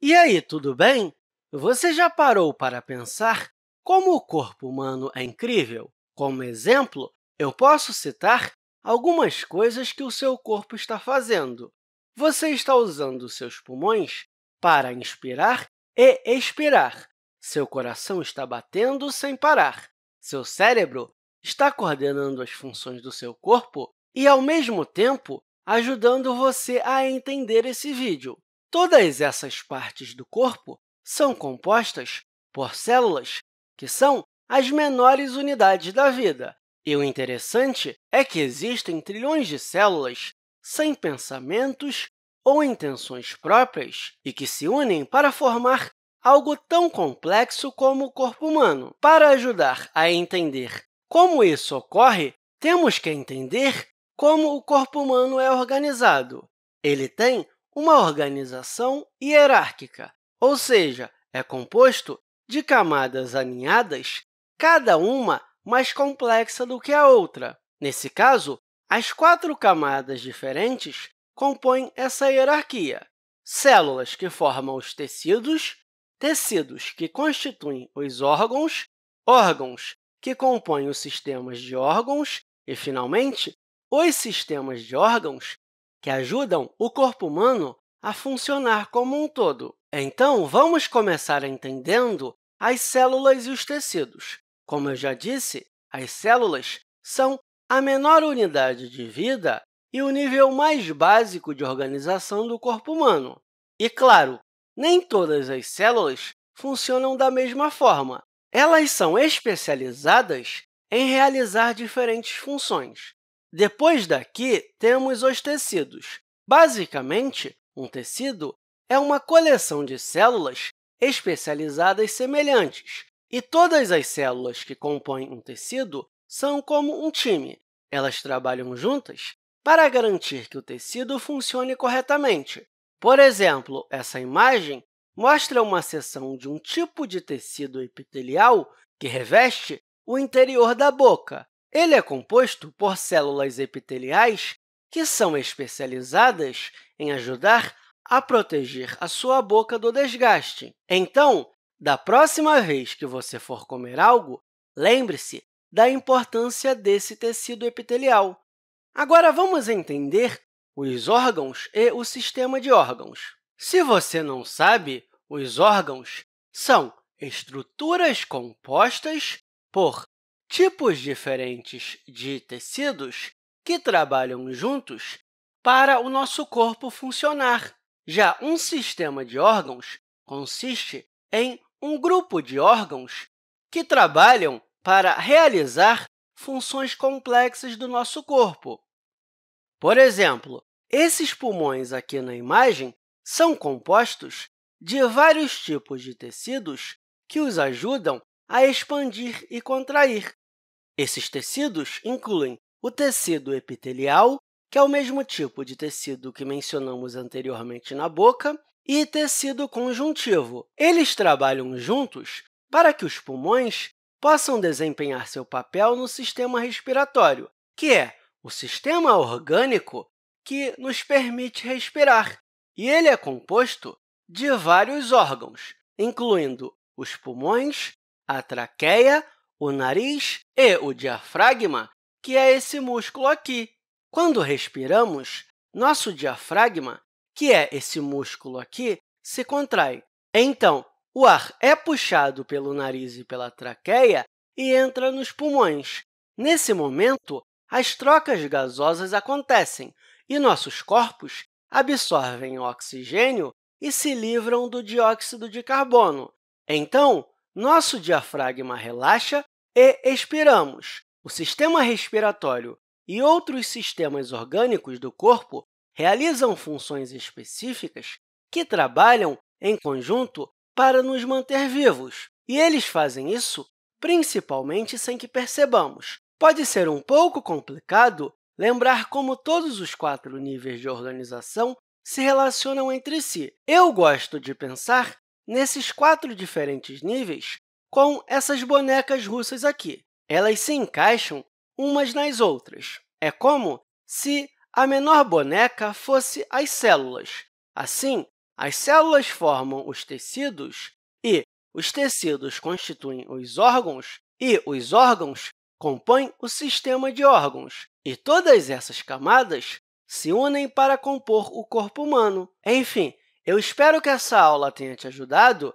E aí, tudo bem? Você já parou para pensar como o corpo humano é incrível? Como exemplo, eu posso citar algumas coisas que o seu corpo está fazendo. Você está usando seus pulmões para inspirar e expirar. Seu coração está batendo sem parar. Seu cérebro está coordenando as funções do seu corpo e, ao mesmo tempo, ajudando você a entender esse vídeo. Todas essas partes do corpo são compostas por células, que são as menores unidades da vida. E o interessante é que existem trilhões de células sem pensamentos ou intenções próprias e que se unem para formar algo tão complexo como o corpo humano. Para ajudar a entender como isso ocorre, temos que entender como o corpo humano é organizado. Ele tem uma organização hierárquica, ou seja, é composto de camadas alinhadas, cada uma mais complexa do que a outra. Nesse caso, as quatro camadas diferentes compõem essa hierarquia. Células que formam os tecidos, tecidos que constituem os órgãos, órgãos que compõem os sistemas de órgãos e, finalmente, os sistemas de órgãos que ajudam o corpo humano a funcionar como um todo. Então, vamos começar entendendo as células e os tecidos. Como eu já disse, as células são a menor unidade de vida e o nível mais básico de organização do corpo humano. E, claro, nem todas as células funcionam da mesma forma. Elas são especializadas em realizar diferentes funções. Depois daqui, temos os tecidos. Basicamente, um tecido é uma coleção de células especializadas semelhantes, e todas as células que compõem um tecido são como um time. Elas trabalham juntas para garantir que o tecido funcione corretamente. Por exemplo, essa imagem mostra uma seção de um tipo de tecido epitelial que reveste o interior da boca, ele é composto por células epiteliais que são especializadas em ajudar a proteger a sua boca do desgaste. Então, da próxima vez que você for comer algo, lembre-se da importância desse tecido epitelial. Agora, vamos entender os órgãos e o sistema de órgãos. Se você não sabe, os órgãos são estruturas compostas por tipos diferentes de tecidos que trabalham juntos para o nosso corpo funcionar. Já um sistema de órgãos consiste em um grupo de órgãos que trabalham para realizar funções complexas do nosso corpo. Por exemplo, esses pulmões aqui na imagem são compostos de vários tipos de tecidos que os ajudam a expandir e contrair. Esses tecidos incluem o tecido epitelial, que é o mesmo tipo de tecido que mencionamos anteriormente na boca, e tecido conjuntivo. Eles trabalham juntos para que os pulmões possam desempenhar seu papel no sistema respiratório, que é o sistema orgânico que nos permite respirar. E ele é composto de vários órgãos, incluindo os pulmões, a traqueia, o nariz e o diafragma, que é esse músculo aqui. Quando respiramos, nosso diafragma, que é esse músculo aqui, se contrai. Então, o ar é puxado pelo nariz e pela traqueia e entra nos pulmões. Nesse momento, as trocas gasosas acontecem e nossos corpos absorvem o oxigênio e se livram do dióxido de carbono. Então, nosso diafragma relaxa e expiramos. O sistema respiratório e outros sistemas orgânicos do corpo realizam funções específicas que trabalham em conjunto para nos manter vivos, e eles fazem isso principalmente sem que percebamos. Pode ser um pouco complicado lembrar como todos os quatro níveis de organização se relacionam entre si. Eu gosto de pensar nesses quatro diferentes níveis com essas bonecas russas aqui. Elas se encaixam umas nas outras. É como se a menor boneca fosse as células. Assim, as células formam os tecidos e os tecidos constituem os órgãos e os órgãos compõem o sistema de órgãos. E todas essas camadas se unem para compor o corpo humano. Enfim, eu espero que essa aula tenha te ajudado